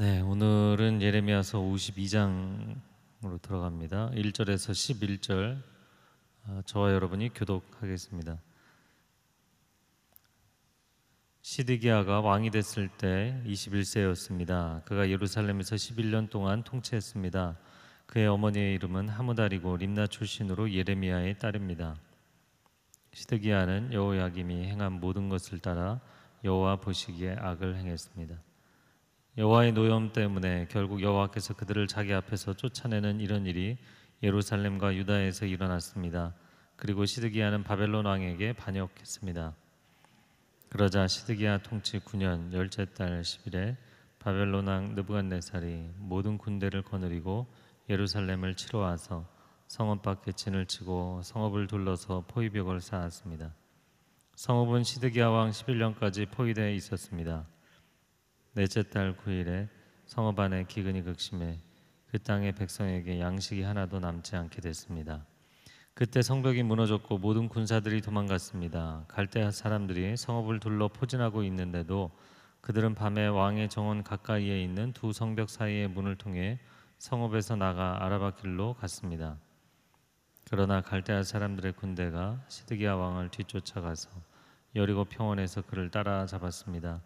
네, 오늘은 예레미야서 52장으로 들어갑니다. 1절에서 11절 아, 저와 여러분이 교독하겠습니다. 시드기야가 왕이 됐을 때 21세였습니다. 그가 예루살렘에서 11년 동안 통치했습니다. 그의 어머니의 이름은 하무다리고 림나 출신으로 예레미야의 딸입니다. 시드기야는 여호야김이 행한 모든 것을 따라 여호와 보시기에 악을 행했습니다. 여호와의 노염 때문에 결국 여호와께서 그들을 자기 앞에서 쫓아내는 이런 일이 예루살렘과 유다에서 일어났습니다. 그리고 시드기야는 바벨론 왕에게 반역했습니다. 그러자 시드기야 통치 9년 열째 달 10일에 바벨론 왕 느부갓네살이 모든 군대를 거느리고 예루살렘을 치러 와서 성읍 밖에 진을 치고 성읍을 둘러서 포위벽을 쌓았습니다. 성읍은 시드기야 왕 11년까지 포위되어 있었습니다. 넷째 달 9일에 성업 안에 기근이 극심해 그 땅의 백성에게 양식이 하나도 남지 않게 됐습니다. 그때 성벽이 무너졌고 모든 군사들이 도망갔습니다. 갈대 사람들이 성읍을 둘러 포진하고 있는데도 그들은 밤에 왕의 정원 가까이에 있는 두 성벽 사이의 문을 통해 성읍에서 나가 아라바 길로 갔습니다. 그러나 갈대아 사람들의 군대가 시드기야 왕을 뒤쫓아가서 여리고 평원에서 그를 따라잡았습니다.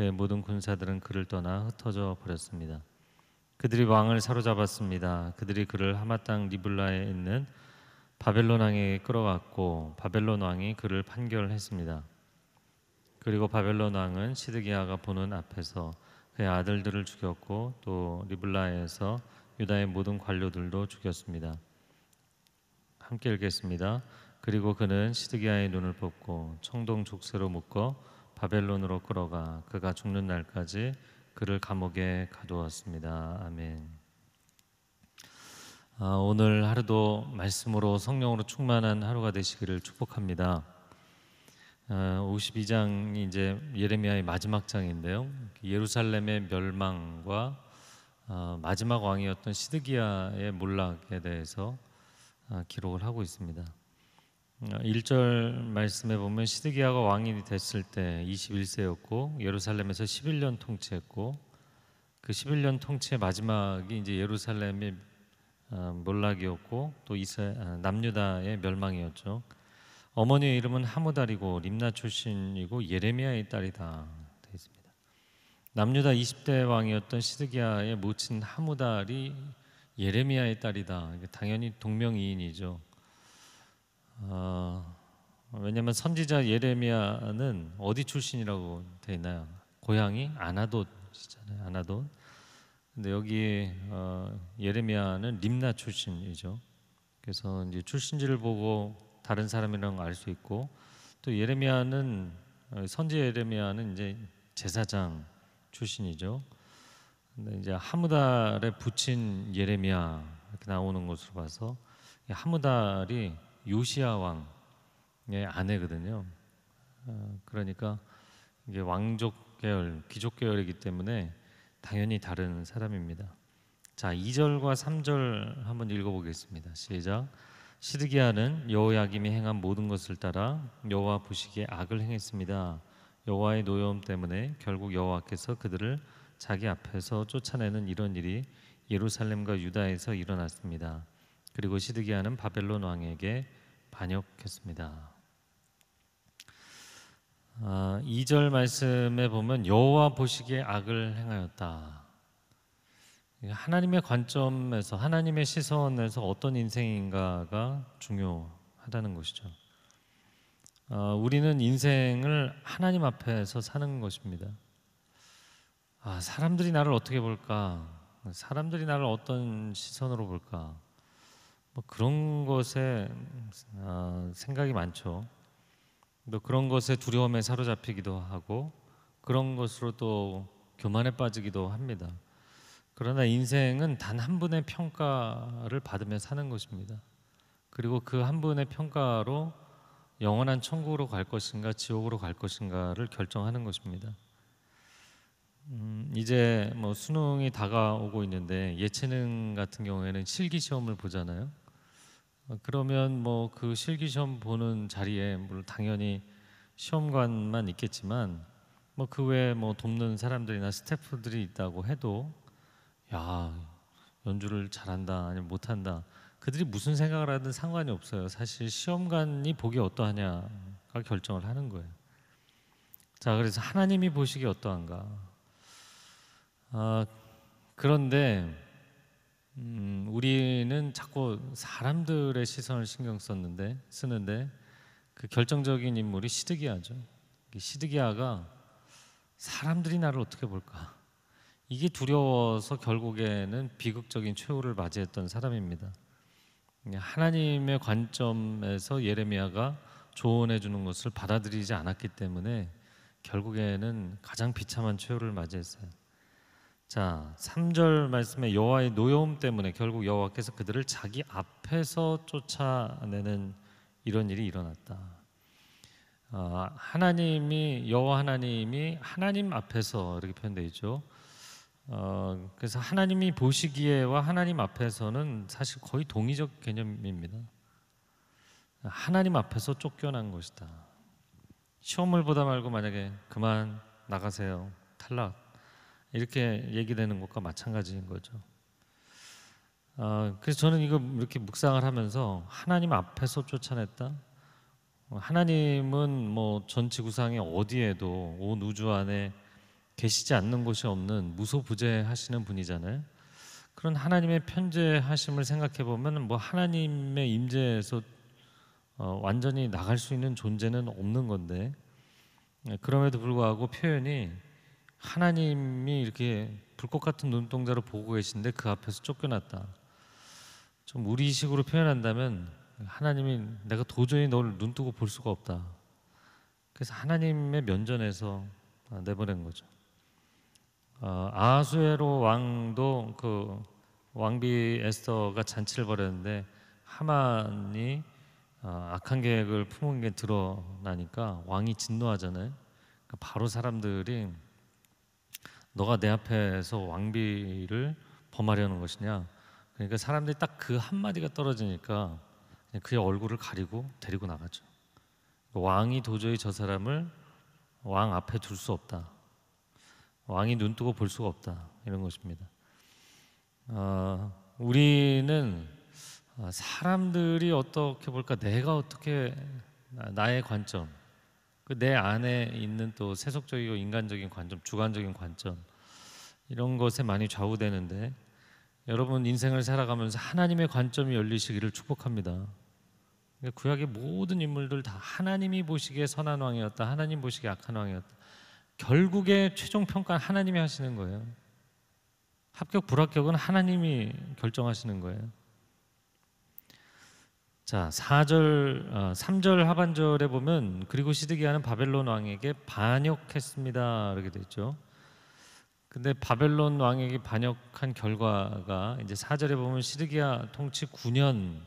그의 모든 군사들은 그를 떠나 흩어져 버렸습니다. 그들이 왕을 사로잡았습니다. 그들이 그를 하마 땅 리블라에 있는 바벨론 왕에게 끌어갔고 바벨론 왕이 그를 판결했습니다. 그리고 바벨론 왕은 시드기야가 보는 앞에서 그의 아들들을 죽였고 또 리블라에서 유다의 모든 관료들도 죽였습니다. 함께 읽겠습니다. 그리고 그는 시드기야의 눈을 뽑고 청동 족쇄로 묶어 바벨론으로 끌어가 그가 죽는 날까지 그를 감옥에 가두었습니다. 아멘. 아, 오늘 하루도 말씀으로 성령으로 충만한 하루가 되시기를 축복합니다. 아, 52장이 이제 예레미야의 마지막 장인데요. 예루살렘의 멸망과 아, 마지막 왕이었던 시드기야의 몰락에 대해서 아, 기록을 하고 있습니다. 1절 어, 말씀에 보면 시드기야가 왕이 인 됐을 때 21세였고 예루살렘에서 11년 통치했고 그 11년 통치의 마지막이 이제 예루살렘의 어, 몰락이었고 또 이세, 어, 남유다의 멸망이었죠. 어머니의 이름은 하무달이고 림나 출신이고 예레미야의 딸이다 되어 있습니다. 남유다 20대 왕이었던 시드기야의 모친 하무달이 예레미야의 딸이다. 당연히 동명이인이죠. 어, 왜냐하면 선지자 예레미야는 어디 출신이라고 돼 있나요? 고향이 아나돗이잖아요. 아나돗. 근데 여기 어, 예레미야는 림나 출신이죠. 그래서 이제 출신지를 보고 다른 사람이랑 알 수 있고 또 예레미야는 어, 선지 예레미야는 이제 제사장 출신이죠. 근데 이제 하무달의 부친 예레미야 이렇게 나오는 것으로 봐서 하무달이 요시아 왕의 아내거든요. 어, 그러니까 이게 왕족 계열, 귀족 계열이기 때문에 당연히 다른 사람입니다. 자, 2절과 3절 한번 읽어보겠습니다. 시작. 시드기야는 여호야김이 행한 모든 것을 따라 여호와 보시기에 악을 행했습니다. 여호와의 노여움 때문에 결국 여호와께서 그들을 자기 앞에서 쫓아내는 이런 일이 예루살렘과 유다에서 일어났습니다. 그리고 시드기야는 바벨론 왕에게 반역했습니다. 아, 2절 말씀에 보면 여호와 보시기에 악을 행하였다. 하나님의 관점에서 하나님의 시선에서 어떤 인생인가가 중요하다는 것이죠. 아, 우리는 인생을 하나님 앞에서 사는 것입니다. 아, 사람들이 나를 어떻게 볼까? 사람들이 나를 어떤 시선으로 볼까? 뭐 그런 것에 어, 생각이 많죠. 또 그런 것에 두려움에 사로잡히기도 하고 그런 것으로 또 교만에 빠지기도 합니다. 그러나 인생은 단 한 분의 평가를 받으며 사는 것입니다. 그리고 그 한 분의 평가로 영원한 천국으로 갈 것인가 지옥으로 갈 것인가를 결정하는 것입니다. 음, 이제 뭐 수능이 다가오고 있는데 예체능 같은 경우에는 실기 시험을 보잖아요. 어, 그러면 뭐 그 실기 시험 보는 자리에 물론 뭐 당연히 시험관만 있겠지만 뭐 그 외에 뭐 돕는 사람들이나 스태프들이 있다고 해도 야 연주를 잘한다 아니면 못한다 그들이 무슨 생각을 하든 상관이 없어요. 사실 시험관이 보기 어떠하냐가 결정을 하는 거예요. 자 그래서 하나님이 보시기 어떠한가 아, 그런데 음, 우리는 자꾸 사람들의 시선을 신경 썼는데 쓰는데 그 결정적인 인물이 시드기아죠시드기아가 사람들이 나를 어떻게 볼까? 이게 두려워서 결국에는 비극적인 최후를 맞이했던 사람입니다. 예, 하나님의 관점에서 예레미야가 조언해 주는 것을 받아들이지 않았기 때문에 결국에는 가장 비참한 최후를 맞이했어요. 자, 3절 말씀에 여호와의 노여움 때문에 결국 여호와께서 그들을 자기 앞에서 쫓아내는 이런 일이 일어났다. 어, 하나님이 여호와 하나님이 하나님 앞에서 이렇게 표현되 있죠. 어, 그래서 하나님이 보시기에와 하나님 앞에서는 사실 거의 동의적 개념입니다. 하나님 앞에서 쫓겨난 것이다. 시험을 보다 말고 만약에 그만 나가세요. 탈락. 이렇게 얘기되는 것과 마찬가지인 거죠. 어, 그래서 저는 이거 이렇게 묵상을 하면서 하나님 앞에서 쫓아냈다. 하나님은 뭐 전치 구상의 어디에도 온 우주 안에 계시지 않는 곳이 없는 무소부재하시는 분이잖아요. 그런 하나님의 편재하심을 생각해 보면 뭐 하나님의 임재에서 어, 완전히 나갈 수 있는 존재는 없는 건데 예, 그럼에도 불구하고 표현이 하나님이 이렇게 불꽃 같은 눈동자로 보고 계신데 그 앞에서 쫓겨났다. 좀 우리식으로 표현한다면 하나님이 내가 도저히 너를 눈뜨고 볼 수가 없다. 그래서 하나님의 면전에서 내보낸 거죠. 어, 아수에로 왕도 그 왕비 에스터가 잔치를 벌였는데 하만이 어, 악한 계획을 품은 게 드러나니까 왕이 진노하잖아요. 그러니까 바로 사람들이 너가 내 앞에서 왕비를 범하려는 것이냐? 그러니까 사람들이 딱 그 한마디가 떨어지니까 그의 얼굴을 가리고 데리고 나가죠. 왕이 도저히 저 사람을 왕 앞에 둘 수 없다. 왕이 눈뜨고 볼 수가 없다. 이런 것입니다. 어, 우리는 사람들이 어떻게 볼까? 내가 어떻게 나의 관점, 그내 안에 있는 또 세속적이고 인간적인 관점, 주관적인 관점 이런 것에 많이 좌우되는데 여러분 인생을 살아가면서 하나님의 관점이 열리시기를 축복합니다. 구약의 모든 인물들 다 하나님이 보시기에 선한 왕이었다, 하나님 보시기에 악한 왕이었다. 결국에 최종 평가는 하나님이 하시는 거예요. 합격 불합격은 하나님이 결정하시는 거예요. 자, 4절, 어, 3절 하반절에 보면 그리고 시드기야는 바벨론 왕에게 반역했습니다. 이렇게 되죠 근데 바벨론 왕에게 반역한 결과가 이제 4절에 보면 시드기야 통치 9년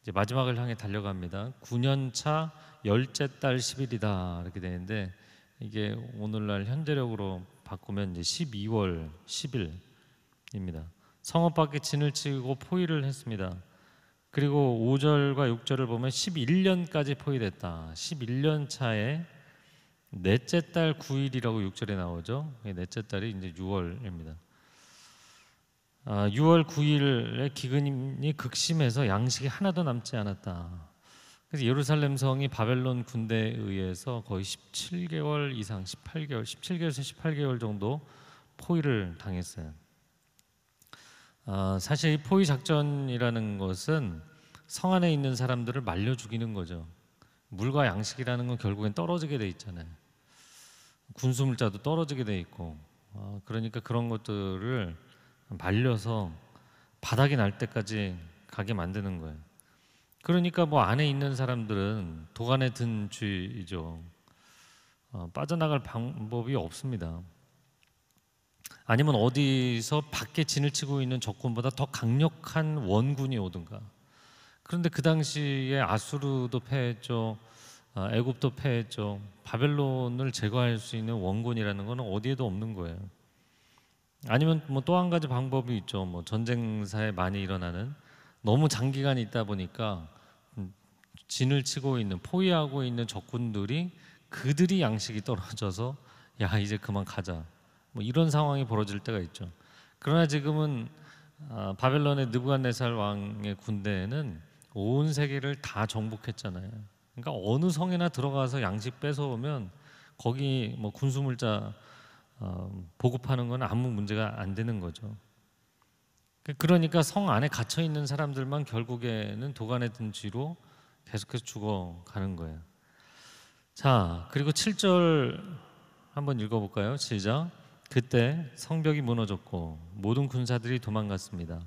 이제 마지막을 향해 달려갑니다. 9년 차 열째 달 10일이다. 이렇게 되는데 이게 오늘날 현대력으로 바꾸면 이제 12월 10일입니다. 성읍 밖에 진을 치고 포위를 했습니다. 그리고 5절과 6절을 보면 11년까지 포위됐다. 11년 차에 넷째 딸 9일이라고 6절에 나오죠. 예, 넷째 딸이 이제 6월입니다. 아, 6월 9일에 기근이 극심해서 양식이 하나도 남지 않았다. 그래서 예루살렘 성이 바벨론 군대에 의해서 거의 17개월 이상, 18개월, 17개월에서 18개월 정도 포위를 당했어요. 아, 사실 포위 작전이라는 것은 성 안에 있는 사람들을 말려 죽이는 거죠. 물과 양식이라는 건 결국엔 떨어지게 돼 있잖아요. 군수물자도 떨어지게 돼 있고, 아, 그러니까 그런 것들을 말려서 바닥이 날 때까지 가게 만드는 거예요. 그러니까 뭐 안에 있는 사람들은 도안에 든쥐이죠 어, 빠져나갈 방법이 없습니다. 아니면 어디서 밖에 진을 치고 있는 적군보다 더 강력한 원군이 오든가. 그런데 그 당시에 아수르도 패했죠. 아, 애굽도 패했죠. 바벨론을 제거할 수 있는 원군이라는 거는 어디에도 없는 거예요. 아니면 뭐 또 한 가지 방법이 있죠. 뭐 전쟁사에 많이 일어나는 너무 장기간 있다 보니까 음, 진을 치고 있는 포위하고 있는 적군들이 그들이 양식이 떨어져서 야 이제 그만 가자. 뭐 이런 상황이 벌어질 때가 있죠. 그러나 지금은 어, 바벨론의 느부갓네살 왕의 군대에는 온 세계를 다 정복했잖아요. 그러니까 어느 성에나 들어가서 양식 뺏어오면 거기 뭐 군수물자 어, 보급하는 건 아무 문제가 안 되는 거죠. 그, 그러니까 성 안에 갇혀 있는 사람들만 결국에는 도간의 든지로 계속해서 죽어가는 거예요. 자, 그리고 7절 한번 읽어볼까요? 시작. 그때 성벽이 무너졌고 모든 군사들이 도망갔습니다.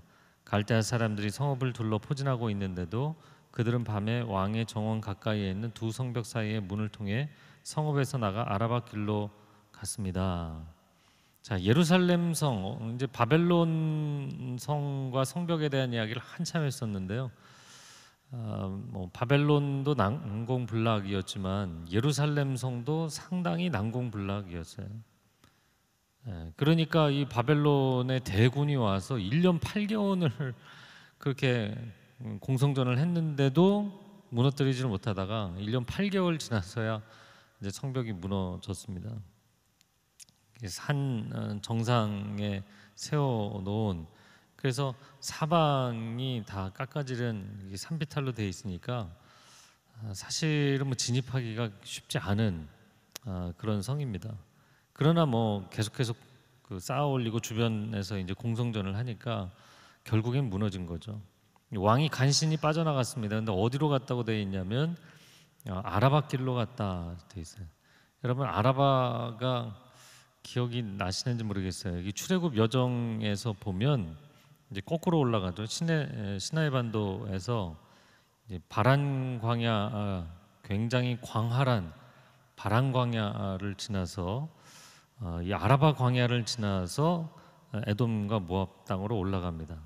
갈대아 사람들이 성읍을 둘러 포진하고 있는데도 그들은 밤에 왕의 정원 가까이에 있는 두 성벽 사이의 문을 통해 성읍에서 나가 아라바 길로 갔습니다. 자, 예루살렘 성, 어, 이제 바벨론 성과 성벽에 대한 이야기를 한참 했었는데요. 어, 뭐 바벨론도 난공불락이었지만 예루살렘 성도 상당히 난공불락이었어요. 예, 그러니까 이 바벨론의 대군이 와서 1년 8개월을 그렇게 공성전을 했는데도 무너뜨리지를 못하다가 1년 8개월 지나서야 이제 성벽이 무너졌습니다. 산 어, 정상에 세워놓은 그래서 사방이 다 깎아지른 산비탈로 되어 있으니까 아, 사실은 뭐 진입하기가 쉽지 않은 아, 그런 성입니다. 그러나 뭐 계속 해서 그 쌓아 올리고 주변에서 이제 공성전을 하니까 결국엔 무너진 거죠. 왕이 간신히 빠져나갔습니다. 근데 어디로 갔다고 돼 있냐면 아, 아라바 길로 갔다 돼 있어요. 여러분 아라바가 기억이 나시는지 모르겠어요. 이 출애굽 여정에서 보면 이제 거꾸로 올라가죠. 시내 시나이 반도에서 이제 바란 광야 아, 굉장히 광활한 바란 광야를 지나서 어, 이 아라바 광야를 지나서 어, 에돔과 모압 땅으로 올라갑니다.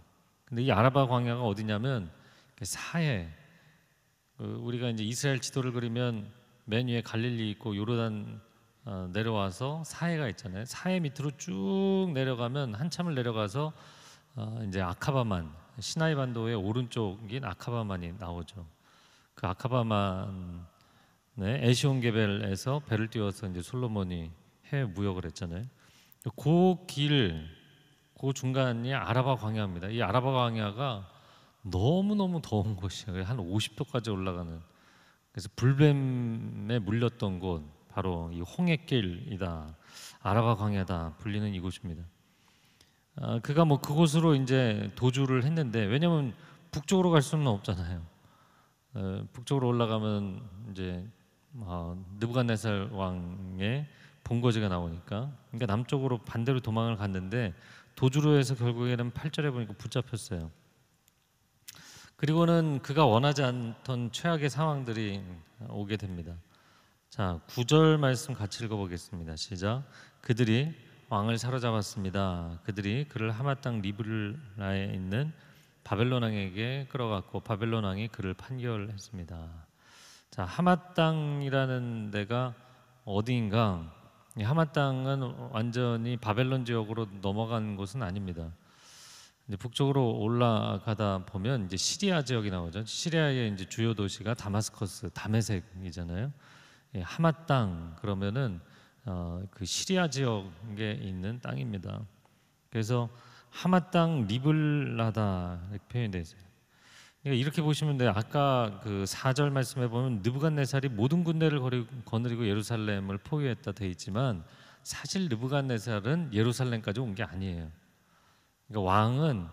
근데 이 아라바 광야가 어디냐면 그 사해 그 우리가 이제 이스라엘 지도를 그리면 맨 위에 갈릴리 있고 요르단 어, 내려와서 사해가 있잖아요. 사해 밑으로 쭉 내려가면 한참을 내려가서 이제 아카바만 시나이 반도의 오른쪽인 아카바만이 나오죠. 그 아카바만의 에시온 게벨에서 배를 띄워서 이제 솔로몬이 해 무역을 했잖아요. 그 길, 그 중간이 아라바 광야입니다. 이 아라바 광야가 너무 너무 더운 곳이에요. 한 50도까지 올라가는. 그래서 불뱀에 물렸던 곳, 바로 이 홍해길이다, 아라바 광야다 불리는 이곳입니다. 아, 그가 뭐 그곳으로 이제 도주를 했는데 왜냐면 북쪽으로 갈 수는 없잖아요. 에, 어, 북쪽으로 올라가면 이제 어, 느부갓네살 왕의 본거지가 나오니까 그러니까 남쪽으로 반대로 도망을 갔는데 도주로해서 결국에는 8절에 보니까 붙잡혔어요. 그리고는 그가 원하지 않던 최악의 상황들이 오게 됩니다. 자, 9절 말씀 같이 읽어보겠습니다. 시작. 그들이 왕을 사로잡았습니다. 그들이 그를 하마 땅 리브라에 있는 바벨론 왕에게 끌어갔고 바벨론 왕이 그를 판결했습니다. 자, 하마 땅이라는 데가 어디인가 예, 하마 땅은 완전히 바벨론 지역으로 넘어간 곳은 아닙니다. 이제 북쪽으로 올라가다 보면 이제 시리아 지역이 나오죠. 시리아의 이제 주요 도시가 다마스커스, 다메섹이잖아요. 예, 하마 땅 그러면은 어, 그 시리아 지역에 있는 땅입니다. 그래서 하마 땅 리블라다 이렇게 표현되어 있어요. 그러니까 이렇게 보시면 돼요. 아까 그 4절 말씀해 보면 느부갓네살이 모든 군대를 거느리고 예루살렘을 포위했다 돼 있지만 사실 느부갓네살은 예루살렘까지 온 게 아니에요. 그러니까 왕은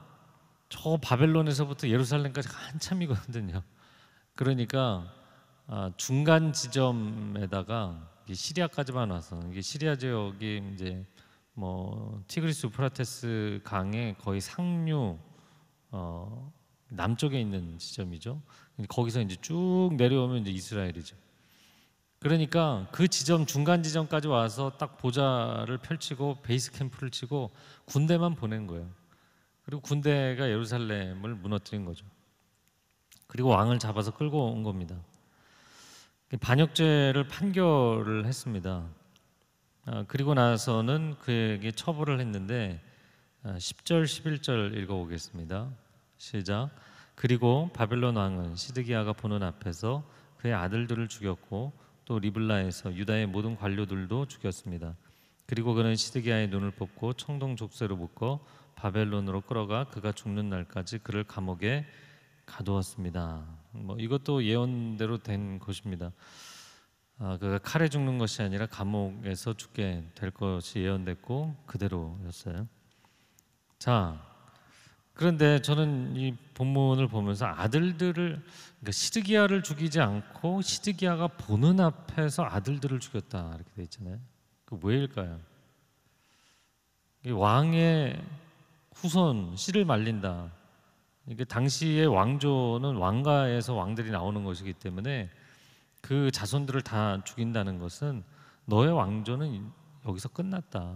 저 바벨론에서부터 예루살렘까지 한참이거든요. 그러니까 아, 중간 지점에다가 시리아까지만 와서 이게 시리아 지역이 이제 뭐 티그리스 우프라테스 강의 거의 상류 어, 남쪽에 있는 지점이죠. 거기서 이제 쭉 내려오면 이제 이스라엘이죠. 그러니까 그 지점 중간 지점까지 와서 딱보좌를 펼치고 베이스 캠프를 치고 군대만 보낸 거예요. 그리고 군대가 예루살렘을 무너뜨린 거죠. 그리고 왕을 잡아서 끌고 온 겁니다. 반역죄를 판결을 했습니다. 아, 그리고 나서는 그에게 처벌을 했는데 10절 아, 11절 읽어보겠습니다. 시작. 그리고 바벨론 왕은 시드기야가 보는 앞에서 그의 아들들을 죽였고 또 리블라에서 유다의 모든 관료들도 죽였습니다. 그리고 그는 시드기야의 눈을 뽑고 청동 족쇄로 묶어 바벨론으로 끌어가 그가 죽는 날까지 그를 감옥에 가두었습니다. 뭐 이것도 예언대로 된 것입니다. 아, 그가 칼에 죽는 것이 아니라 감옥에서 죽게 될 것이 예언됐고 그대로였어요. 자, 그런데 저는 이 본문을 보면서 아들들을 그러니까 시드기야를 죽이지 않고 시드기야가 보는 앞에서 아들들을 죽였다 이렇게 돼 있잖아요. 그 왜일까요? 이 왕의 후손 씨를 말린다. 이게 당시의 왕조는 왕가에서 왕들이 나오는 것이기 때문에 그 자손들을 다 죽인다는 것은 너의 왕조는 여기서 끝났다.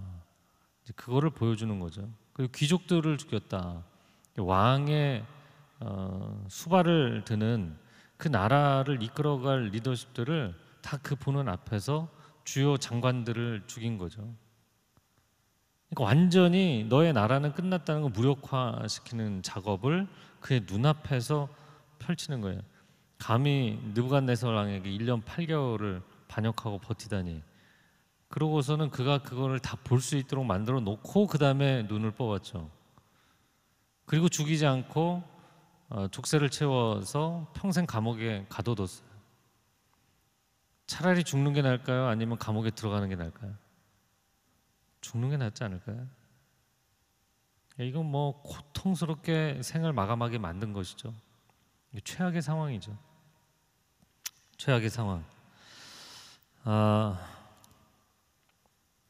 이제 그거를 보여주는 거죠. 그리고 귀족들을 죽였다. 왕의 어, 수발을 드는 그 나라를 이끌어갈 리더십들을 다 그 보는 앞에서 주요 장관들을 죽인 거죠. 그러니까 완전히 너의 나라는 끝났다는 걸 무력화시키는 작업을 그의 눈앞에서 펼치는 거예요. 감히 느부갓네살 왕에게 1년 8개월을 반역하고 버티다니. 그러고서는 그가 그거를 다볼 수 있도록 만들어 놓고 그 다음에 눈을 뽑았죠. 그리고 죽이지 않고 족쇄를 어, 채워서 평생 감옥에 가둬뒀어요. 차라리 죽는 게 나을까요? 아니면 감옥에 들어가는 게 나을까요? 죽는 게 낫지 않을까요? 예, 이건 뭐 고통스럽게 생을 마감하게 만든 것이죠. 최악의 상황이죠. 최악의 상황. 아,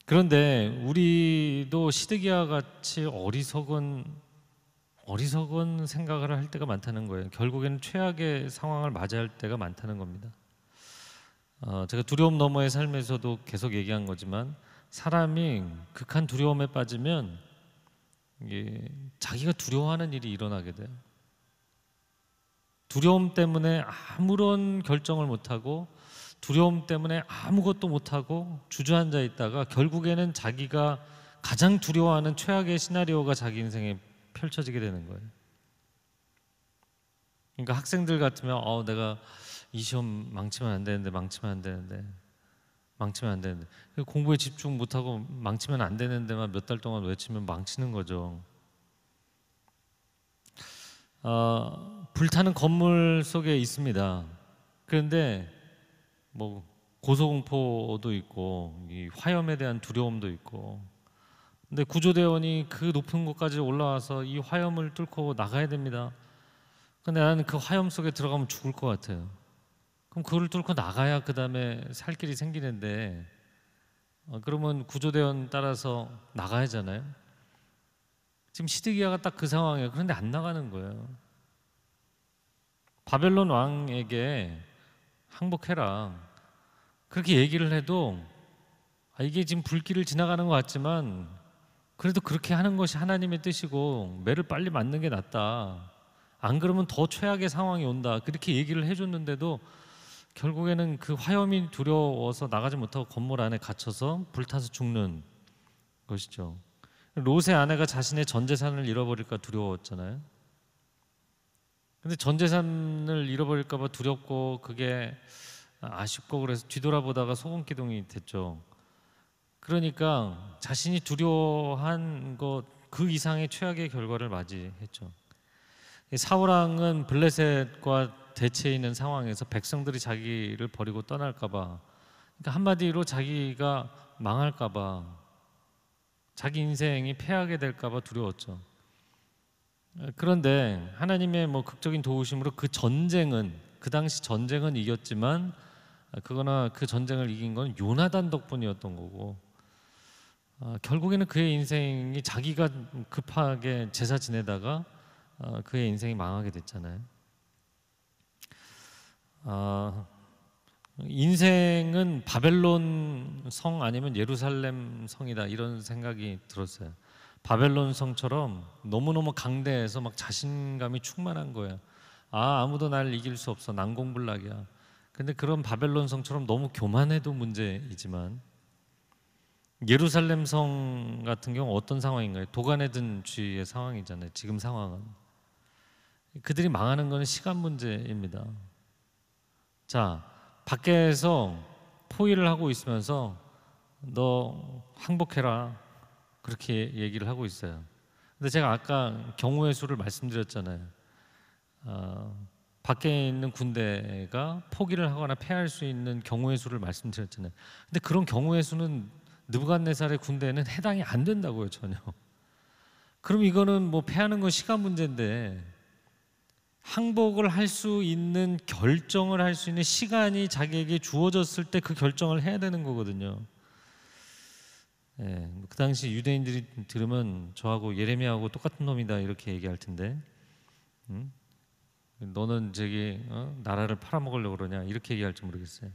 그런데 우리도 시드기와 같이 어리석은 어리석은 생각을 할 때가 많다는 거예요. 결국에는 최악의 상황을 맞이할 때가 많다는 겁니다. 어, 제가 두려움 너머의 삶에서도 계속 얘기한 거지만 사람이 극한 두려움에 빠지면 자기가 두려워하는 일이 일어나게 돼요. 두려움 때문에 아무런 결정을 못하고 두려움 때문에 아무것도 못하고 주저앉아 있다가 결국에는 자기가 가장 두려워하는 최악의 시나리오가 자기 인생에 펼쳐지게 되는 거예요. 그러니까 학생들 같으면 어 내가 이 시험 망치면 안 되는데 망치면 안 되는데 망치면 안 되는데 그 공부에 집중 못 하고 망치면 안 되는데만 몇 달 동안 외치면 망치는 거죠. 어, 불타는 건물 속에 있습니다. 그런데 뭐 고소공포도 있고 화염에 대한 두려움도 있고 근데 구조대원이 그 높은 곳까지 올라와서 이 화염을 뚫고 나가야 됩니다. 근데 나는 그 화염 속에 들어가면 죽을 것 같아요. 그럼 그걸 뚫고 나가야 그 다음에 살 길이 생기는데 어, 그러면 구조대원 따라서 나가야잖아요. 지금 시드기야가 딱 그 상황이에요. 그런데 안 나가는 거예요. 바벨론 왕에게 항복해라. 그렇게 얘기를 해도 아, 이게 지금 불길을 지나가는 것 같지만 그래도 그렇게 하는 것이 하나님의 뜻이고 매를 빨리 맞는 게 낫다. 안 그러면 더 최악의 상황이 온다. 그렇게 얘기를 해줬는데도 결국에는 그 화염이 두려워서 나가지 못하고 건물 안에 갇혀서 불타서 죽는 것이죠. 롯의 아내가 자신의 전 재산을 잃어버릴까 두려웠잖아요. 근데 전 재산을 잃어버릴까 봐 두렵고 그게 아쉽고 그래서 뒤돌아보다가 소금 기둥이 됐죠. 그러니까 자신이 두려워한 것 그 이상의 최악의 결과를 맞이했죠. 사울왕은 블레셋과 대체 있는 상황에서 백성들이 자기를 버리고 떠날까봐, 그러니까 한마디로 자기가 망할까봐, 자기 인생이 패하게 될까봐 두려웠죠. 그런데 하나님의 뭐 극적인 도우심으로 그 전쟁은 그 당시 전쟁은 이겼지만 그거나 그 전쟁을 이긴 건 요나단 덕분이었던 거고 어, 결국에는 그의 인생이 자기가 급하게 제사 지내다가 어, 그의 인생이 망하게 됐잖아요. 어, 인생은 바벨론 성 아니면 예루살렘 성이다 이런 생각이 들었어요. 바벨론 성처럼 너무너무 강대해서 막 자신감이 충만한 거야. 아 아무도 날 이길 수 없어 난공불락이야. 근데 그런 바벨론 성처럼 너무 교만해도 문제이지만 예루살렘 성 같은 경우 어떤 상황인가요? 도간에 든 주의 상황이잖아요. 지금 상황은 그들이 망하는 것은 시간 문제입니다. 자, 밖에서 포위를 하고 있으면서 너 항복해라 그렇게 얘기를 하고 있어요. 근데 제가 아까 경우의 수를 말씀드렸잖아요. 어, 밖에 있는 군대가 포기를 하거나 패할 수 있는 경우의 수를 말씀드렸잖아요. 근데 그런 경우의 수는 느부갓네살의 군대는 해당이 안 된다고요 전혀. 그럼 이거는 뭐 패하는 건 시간 문제인데 항복을 할 수 있는 결정을 할 수 있는 시간이 자기에게 주어졌을 때 그 결정을 해야 되는 거거든요. 예, 뭐 그 당시 유대인들이 들으면 저하고 예레미야하고 똑같은 놈이다 이렇게 얘기할 텐데, 음? 너는 저기 어? 나라를 팔아먹으려고 그러냐 이렇게 얘기할지 모르겠어요.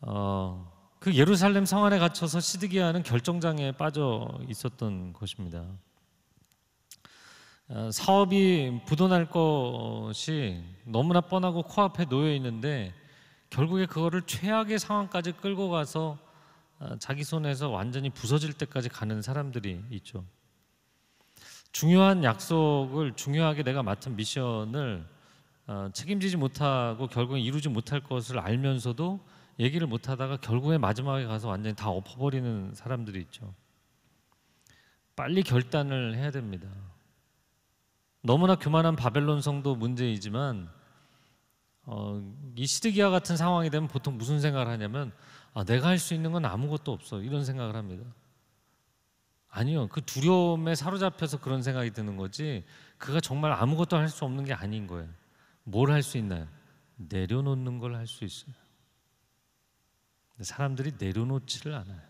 어, 그 예루살렘 성 안에 갇혀서 시드기야는 결정장애에 빠져 있었던 것입니다. 어, 사업이 부도날 것이 너무나 뻔하고 코앞에 놓여 있는데 결국에 그거를 최악의 상황까지 끌고 가서 어, 자기 손에서 완전히 부서질 때까지 가는 사람들이 있죠. 중요한 약속을 중요하게 내가 맡은 미션을 어, 책임지지 못하고 결국엔 이루지 못할 것을 알면서도 얘기를 못 하다가 결국에 마지막에 가서 완전히 다 엎어버리는 사람들이 있죠. 빨리 결단을 해야 됩니다. 너무나 교만한 바벨론 성도 문제이지만 어, 이 시드기야 같은 상황이 되면 보통 무슨 생각을 하냐면 아, 내가 할 수 있는 건 아무것도 없어 이런 생각을 합니다. 아니요 그 두려움에 사로잡혀서 그런 생각이 드는 거지 그가 정말 아무것도 할 수 없는 게 아닌 거예요. 뭘 할 수 있나요? 내려놓는 걸 할 수 있어요. 사람들이 내려놓지를 않아요.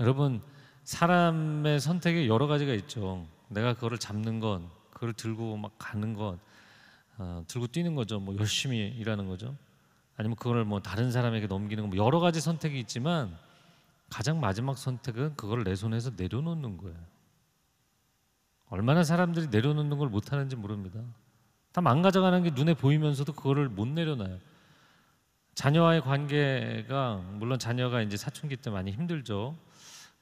여러분 사람의 선택에 여러 가지가 있죠. 내가 그거 잡는 것, 그걸 들고 막 가는 것, 어, 들고 뛰는 거죠. 뭐 열심히 일하는 거죠. 아니면 그걸 뭐 다른 사람에게 넘기는 거, 뭐 여러 가지 선택이 있지만 가장 마지막 선택은 그걸 내 손에서 내려놓는 거예요. 얼마나 사람들이 내려놓는 걸 못하는지 모릅니다. 다 망가져가는 게 눈에 보이면서도 그거를 못 내려놔요. 자녀와의 관계가 물론 자녀가 이제 사춘기 때 많이 힘들죠.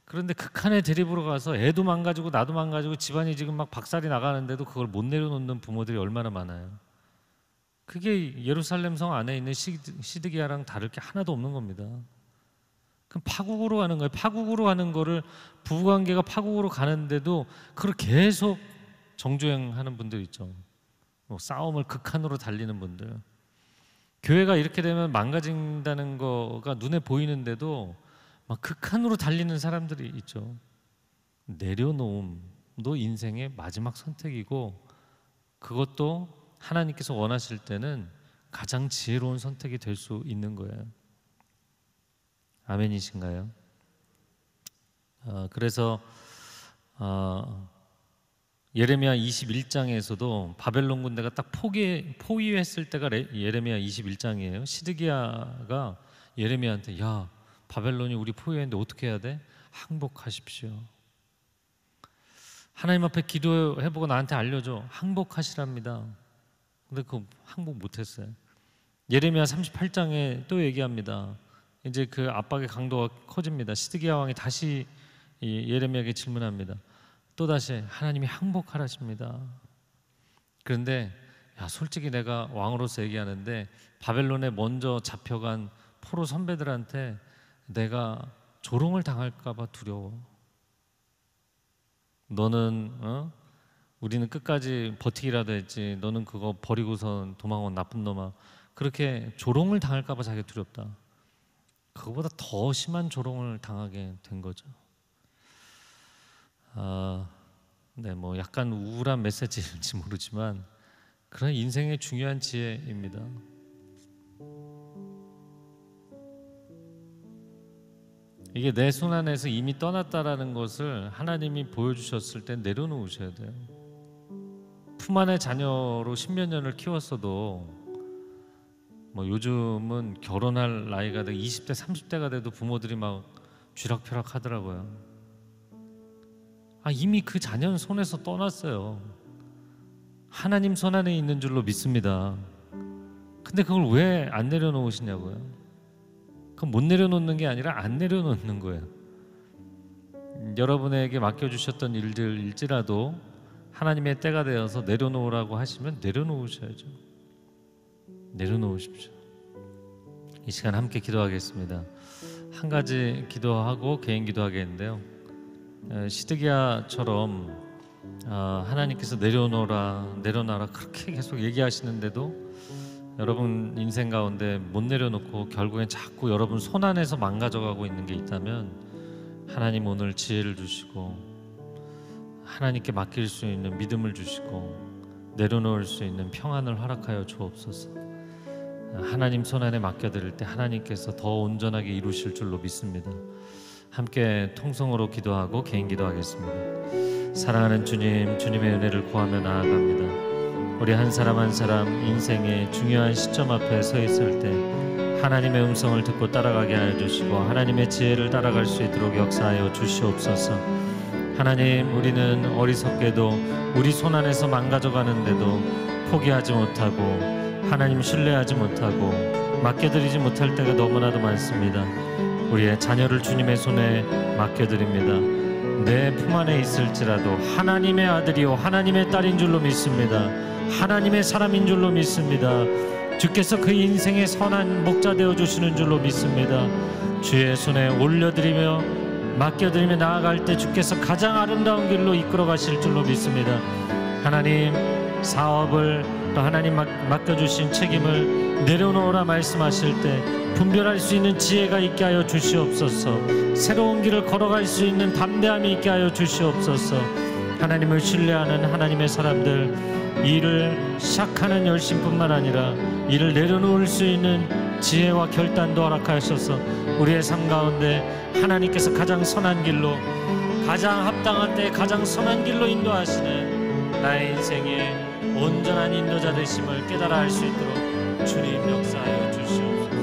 그런데 극한의 대립으로 가서 애도 망가지고 나도 망가지고 집안이 지금 막 박살이 나가는데도 그걸 못 내려놓는 부모들이 얼마나 많아요. 그게 예루살렘 성 안에 있는 시드기야랑 다를 게 하나도 없는 겁니다. 그럼 파국으로 가는 거예요. 파국으로 가는 거를 부부관계가 파국으로 가는데도 그걸 계속 정주행하는 분들 있죠. 뭐 싸움을 극한으로 달리는 분들. 교회가 이렇게 되면 망가진다는 거가 눈에 보이는데도 막 극한으로 달리는 사람들이 있죠. 내려놓음도 인생의 마지막 선택이고 그것도 하나님께서 원하실 때는 가장 지혜로운 선택이 될 수 있는 거예요. 아멘이신가요? 어, 그래서 어, 예레미야 21장에서도 바벨론 군대가 딱 포기, 포위했을 때가 예레미야 21장이에요. 시드기야가 예레미야한테 야 바벨론이 우리 포위했는데 어떻게 해야 돼? 항복하십시오. 하나님 앞에 기도해보고 나한테 알려줘. 항복하시랍니다. 근데 그 항복 못했어요. 예레미야 38장에 또 얘기합니다. 이제 그 압박의 강도가 커집니다. 시드기야 왕이 다시 예레미야에게 질문합니다. 또다시 하나님이 항복하라십니다. 그런데 야, 솔직히 내가 왕으로서 얘기하는데 바벨론에 먼저 잡혀간 포로 선배들한테 내가 조롱을 당할까봐 두려워. 너는 어? 우리는 끝까지 버티기라도 했지. 너는 그거 버리고선 도망온 나쁜 놈아. 그렇게 조롱을 당할까봐 자기 두렵다. 그거보다 더 심한 조롱을 당하게 된 거죠. 어, 네, 뭐 약간 우울한 메시지일지 모르지만 그런 인생의 중요한 지혜입니다. 이게 내 손안에서 이미 떠났다라는 것을 하나님이 보여주셨을 때 내려놓으셔야 돼요. 품 안의 자녀로 십몇 년을 키웠어도 뭐 요즘은 결혼할 나이가 돼 20대 30대가 돼도 부모들이 막 쥐락펴락 하더라고요. 아, 이미 그 자녀는 손에서 떠났어요. 하나님 손 안에 있는 줄로 믿습니다. 근데 그걸 왜 안 내려놓으시냐고요? 그럼 못 내려놓는 게 아니라 안 내려놓는 거예요. 여러분에게 맡겨주셨던 일들일지라도 하나님의 때가 되어서 내려놓으라고 하시면 내려놓으셔야죠. 내려놓으십시오. 이 시간 함께 기도하겠습니다. 한 가지 기도하고 개인 기도하겠는데요. 시드기야처럼 어, 하나님께서 내려놓으라 내려놔라 그렇게 계속 얘기하시는데도 여러분 인생 가운데 못 내려놓고 결국엔 자꾸 여러분 손 안에서 망가져가고 있는 게 있다면 하나님 오늘 지혜를 주시고 하나님께 맡길 수 있는 믿음을 주시고 내려놓을 수 있는 평안을 허락하여 주옵소서. 하나님 손 안에 맡겨드릴 때 하나님께서 더 온전하게 이루실 줄로 믿습니다. 함께 통성으로 기도하고 개인 기도하겠습니다. 사랑하는 주님, 주님의 은혜를 구하며 나아갑니다. 우리 한 사람 한 사람 인생의 중요한 시점 앞에 서 있을 때 하나님의 음성을 듣고 따라가게 하여 주시고 하나님의 지혜를 따라갈 수 있도록 역사하여 주시옵소서. 하나님, 우리는 어리석게도 우리 손 안에서 망가져가는데도 포기하지 못하고 하나님 신뢰하지 못하고 맡겨드리지 못할 때가 너무나도 많습니다. 우리의 자녀를 주님의 손에 맡겨드립니다. 내 품 안에 있을지라도 하나님의 아들이요 하나님의 딸인 줄로 믿습니다. 하나님의 사람인 줄로 믿습니다. 주께서 그 인생의 선한 목자 되어 주시는 줄로 믿습니다. 주의 손에 올려드리며 맡겨드리며 나아갈 때 주께서 가장 아름다운 길로 이끌어 가실 줄로 믿습니다. 하나님 사업을 또 하나님 맡겨주신 책임을 내려놓으라 말씀하실 때 분별할 수 있는 지혜가 있게 하여 주시옵소서. 새로운 길을 걸어갈 수 있는 담대함이 있게 하여 주시옵소서. 하나님을 신뢰하는 하나님의 사람들 일을 시작하는 열심뿐만 아니라 이를 내려놓을 수 있는 지혜와 결단도 허락하셔서 우리의 삶 가운데 하나님께서 가장 선한 길로 가장 합당한 때 가장 선한 길로 인도하시는 나의 인생의 온전한 인도자 되심을 깨달아 할 수 있도록 czyli miąca i oczyszcza.